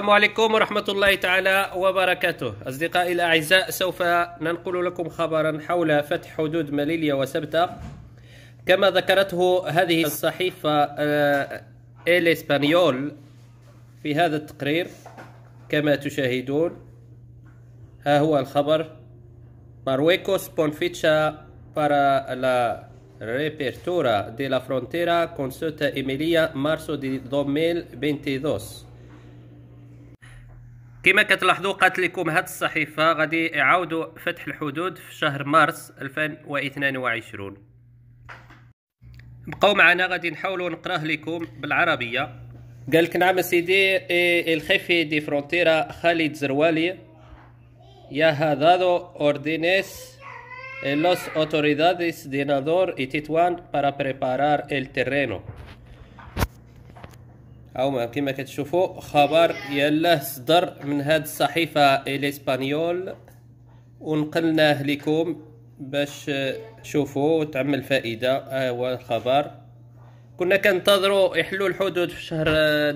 السلام عليكم ورحمة الله تعالى وبركاته أصدقائي الأعزاء سوف ننقل لكم خبرا حول فتح حدود ماليليا وسبتة كما ذكرته هذه الصحيفة آه، إل إسبانيول في هذا التقرير كما تشاهدون ها هو الخبر مارويكوس بونفيتشا para la ريبيرتورا de la frontera con إيميليا مارسو دي de 2022 كما كتلاحظوا قالت لكم هاد الصحيفه غادي يعاودوا فتح الحدود في شهر مارس 2022 بقاو معنا غادي نحاولوا نقراه لكم بالعربيه قال لك نعم سيدي إيه، الخيفي دي فرونتيرا خالد زروالي يا دو اوردينيس إيه، لوس اوتوريداديس دينادور اي تيتوان بارا بريبارار preparar هاوما كما كتشوفوا خبر يلاه صدر من هاد الصحيفة الإسبانيول ونقلناه لكم باش تشوفوا تعمل الفائدة ها هو الخبر كنا كنتظروا يحلوا الحدود في شهر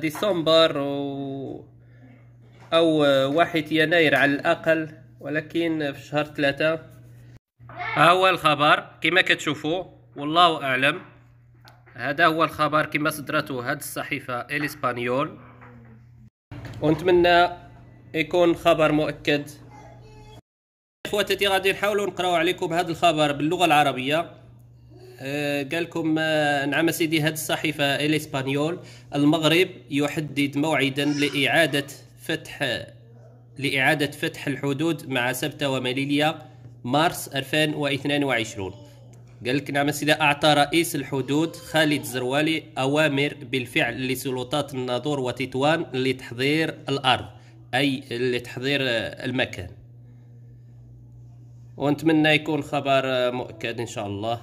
ديسمبر و أو واحد يناير على الأقل ولكن في شهر ثلاثة ها هو الخبر كما كتشوفوا والله أعلم هذا هو الخبر كما صدرته هذه الصحيفة الإسبانيول ونتمنى يكون خبر مؤكد اخواتي غادي نحاولوا نقراو عليكم هذا الخبر باللغة العربية أه قال لكم آه، نعم سيدي هذه الصحيفة الإسبانيول المغرب يحدد موعدا لإعادة فتح لإعادة فتح الحدود مع سبتة وماليليا مارس 2022 قال لك نعم سيدة أعطى رئيس الحدود خالد زروالي أوامر بالفعل لسلطات الناظور وتطوان لتحضير الأرض أي لتحضير المكان ونتمنى يكون خبر مؤكد إن شاء الله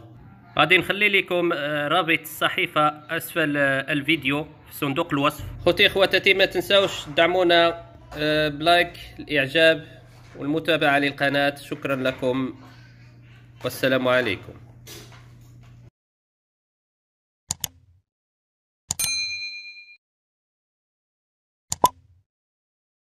غادي نخلي لكم آه، رابط الصحيفة أسفل آه، الفيديو في صندوق الوصف خوتي خواتاتي ما تنساوش تدعمونا آه، بلايك الإعجاب والمتابعة للقناة شكرا لكم والسلام عليكم